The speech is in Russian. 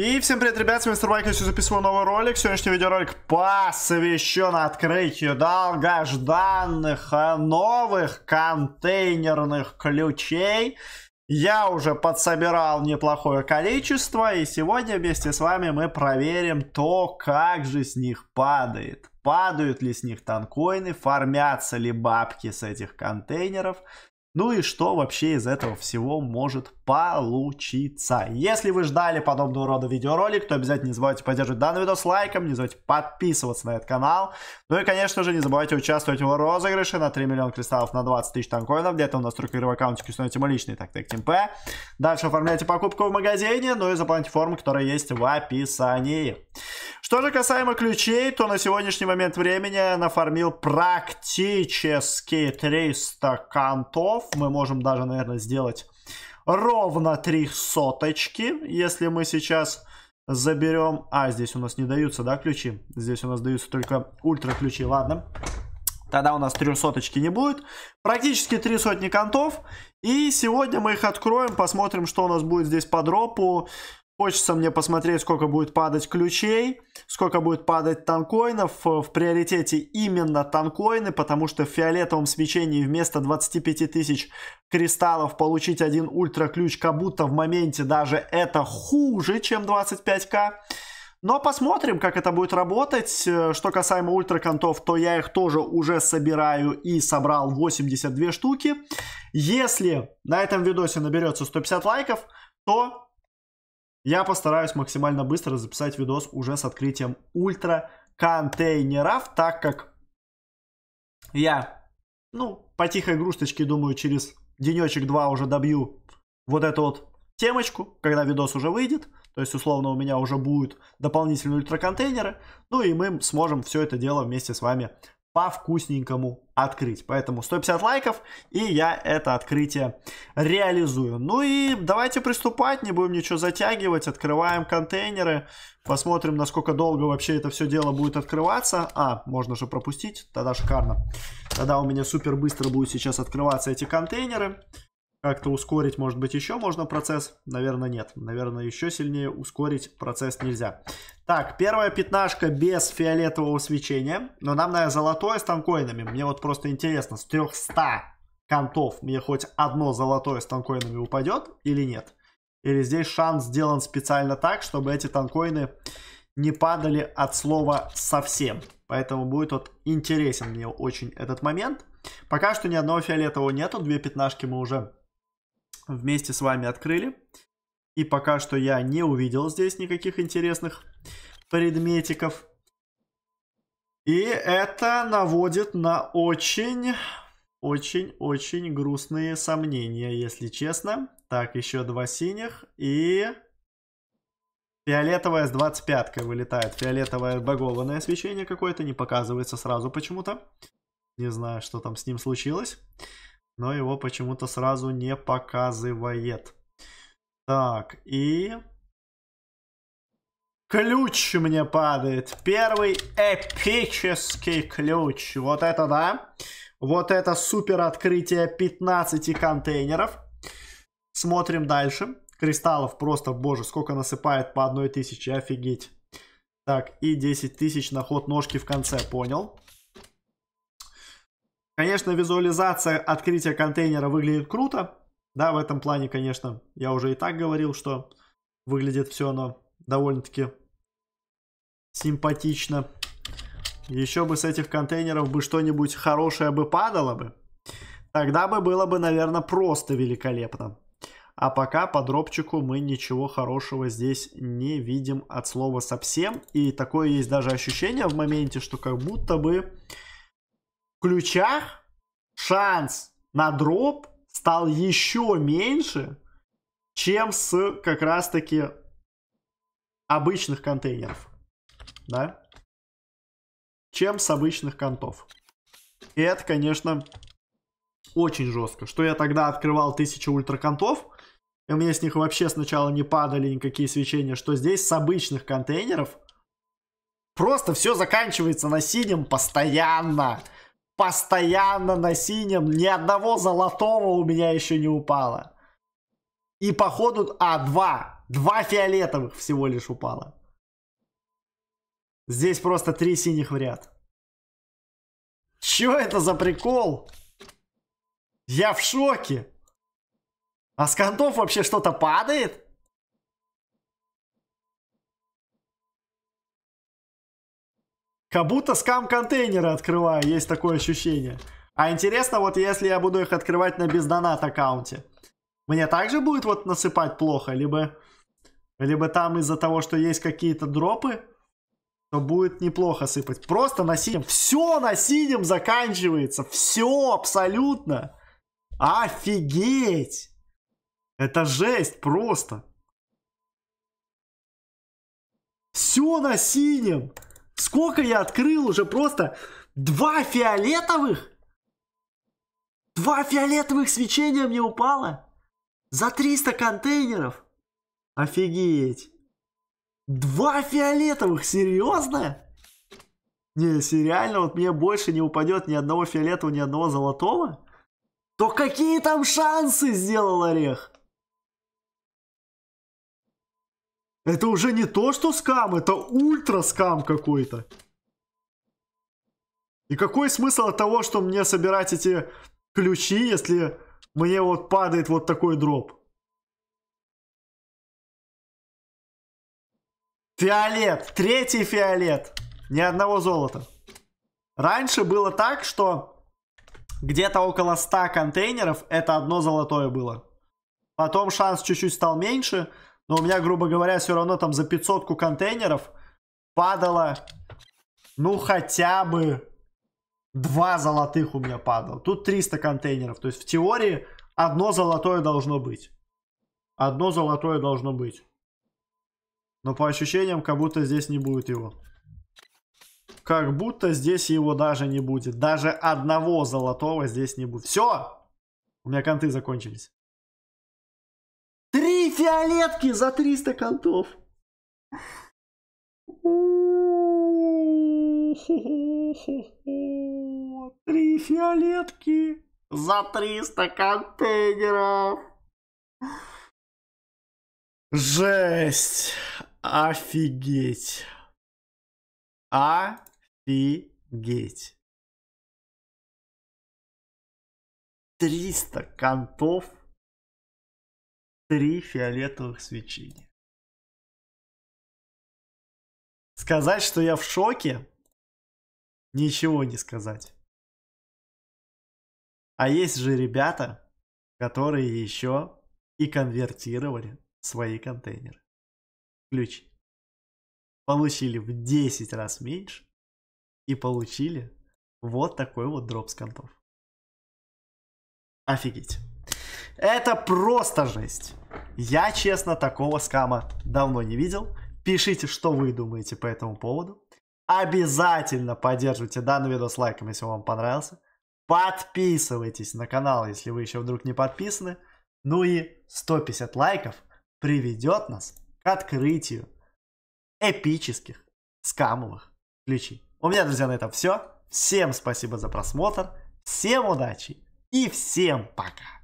И всем привет, ребят, с вами Мистер Майк, я записываю новый ролик. Сегодняшний видеоролик посвящен открытию долгожданных э, новых контейнерных ключей. Я уже подсобирал неплохое количество, и сегодня вместе с вами мы проверим то, как же с них падает. Падают ли с них танкоины, формятся ли бабки с этих контейнеров. Ну и что вообще из этого всего может получиться? Если вы ждали подобного рода видеоролик, то обязательно не забывайте поддерживать данный видос лайком, не забывайте подписываться на этот канал. Ну и, конечно же, не забывайте участвовать в розыгрыше на 3 миллиона кристаллов на 20 тысяч танкоинов. Для этого настройка игровой аккаунтики установите мой личный тактик ТМП. Дальше оформляйте покупку в магазине, ну и заполните форму, которая есть в описании. Что же касаемо ключей, то на сегодняшний момент времени я нафармил практически 300 кантов мы можем даже, наверное, сделать ровно три соточки, если мы сейчас заберем... А, здесь у нас не даются, да, ключи? Здесь у нас даются только ультра ключи, ладно. Тогда у нас соточки не будет. Практически три сотни контов. И сегодня мы их откроем, посмотрим, что у нас будет здесь по дропу. Хочется мне посмотреть, сколько будет падать ключей, сколько будет падать танкоинов. Э, в приоритете именно танкоины, потому что в фиолетовом свечении вместо 25 тысяч кристаллов получить один ультра ключ, как будто в моменте даже это хуже, чем 25к. Но посмотрим, как это будет работать. Э, что касаемо ультраконтов, то я их тоже уже собираю и собрал 82 штуки. Если на этом видосе наберется 150 лайков, то я постараюсь максимально быстро записать видос уже с открытием ультра контейнеров, так как я, ну, по тихой грусточке, думаю, через денечек-два уже добью вот эту вот темочку, когда видос уже выйдет. То есть, условно, у меня уже будут дополнительные ультраконтейнеры. Ну и мы сможем все это дело вместе с вами по-вкусненькому открыть. Поэтому 150 лайков, и я это открытие реализую. Ну и давайте приступать, не будем ничего затягивать. Открываем контейнеры, посмотрим, насколько долго вообще это все дело будет открываться. А, можно же пропустить, тогда шикарно. Тогда у меня супер быстро будут сейчас открываться эти контейнеры. Как-то ускорить, может быть, еще можно процесс? Наверное, нет. Наверное, еще сильнее ускорить процесс нельзя. Так, первая пятнашка без фиолетового свечения. Но нам, наверное, золотое с танкоинами. Мне вот просто интересно, с 300 контов мне хоть одно золотое с танкоинами упадет или нет? Или здесь шанс сделан специально так, чтобы эти танкоины не падали от слова совсем. Поэтому будет вот интересен мне очень этот момент. Пока что ни одного фиолетового нету, две пятнашки мы уже вместе с вами открыли. И пока что я не увидел здесь никаких интересных предметиков. И это наводит на очень, очень, очень грустные сомнения, если честно. Так, еще два синих и... Фиолетовая с 25 вылетает. Фиолетовое багованное освещение какое-то не показывается сразу почему-то. Не знаю, что там с ним случилось но его почему-то сразу не показывает. Так, и... Ключ мне падает. Первый эпический ключ. Вот это да. Вот это супер открытие 15 контейнеров. Смотрим дальше. Кристаллов просто, боже, сколько насыпает по одной тысяче, офигеть. Так, и 10 тысяч на ход ножки в конце, понял. Конечно, визуализация открытия контейнера выглядит круто. Да, в этом плане, конечно, я уже и так говорил, что выглядит все оно довольно-таки симпатично. Еще бы с этих контейнеров бы что-нибудь хорошее бы падало бы. Тогда бы было бы, наверное, просто великолепно. А пока по дропчику мы ничего хорошего здесь не видим от слова совсем. И такое есть даже ощущение в моменте, что как будто бы ключах шанс на дроп стал еще меньше, чем с как раз-таки обычных контейнеров. Да? Чем с обычных контов. И это, конечно, очень жестко. Что я тогда открывал 1000 ультраконтов, и у меня с них вообще сначала не падали никакие свечения, что здесь с обычных контейнеров просто все заканчивается на синем постоянно постоянно на синем, ни одного золотого у меня еще не упало. И походу, а, два, два фиолетовых всего лишь упало. Здесь просто три синих в ряд. Чё это за прикол? Я в шоке. А с контов вообще что-то падает? Как будто скам-контейнеры открываю, есть такое ощущение. А интересно, вот если я буду их открывать на бездонат аккаунте, мне также будет вот насыпать плохо, либо, либо там из-за того, что есть какие-то дропы, то будет неплохо сыпать. Просто на синем. Все на синем заканчивается. Все абсолютно. Офигеть! Это жесть просто. Все на синем. Сколько я открыл уже просто? Два фиолетовых? Два фиолетовых свечения мне упало? За 300 контейнеров? Офигеть. Два фиолетовых? Серьезно? Не, сериально, вот мне больше не упадет ни одного фиолетового, ни одного золотого? То какие там шансы сделал Орех? Это уже не то, что скам, это ультра скам какой-то. И какой смысл от того, что мне собирать эти ключи, если мне вот падает вот такой дроп? Фиолет, третий фиолет, ни одного золота. Раньше было так, что где-то около 100 контейнеров это одно золотое было. Потом шанс чуть-чуть стал меньше, но у меня, грубо говоря, все равно там за 500 контейнеров падало, ну, хотя бы 2 золотых у меня падало. Тут 300 контейнеров. То есть, в теории, одно золотое должно быть. Одно золотое должно быть. Но по ощущениям, как будто здесь не будет его. Как будто здесь его даже не будет. Даже одного золотого здесь не будет. Все! У меня конты закончились фиолетки за 300 контов. Три фиолетки за 300 контейнеров. Жесть. Офигеть. Офигеть. 300 контов три фиолетовых свечения. Сказать, что я в шоке, ничего не сказать. А есть же ребята, которые еще и конвертировали свои контейнеры. Ключ. Получили в 10 раз меньше и получили вот такой вот дроп с контов. Офигеть. Это просто жесть. Я, честно, такого скама давно не видел. Пишите, что вы думаете по этому поводу. Обязательно поддерживайте данный видос лайком, если он вам понравился. Подписывайтесь на канал, если вы еще вдруг не подписаны. Ну и 150 лайков приведет нас к открытию эпических скамовых ключей. У меня, друзья, на этом все. Всем спасибо за просмотр. Всем удачи и всем пока.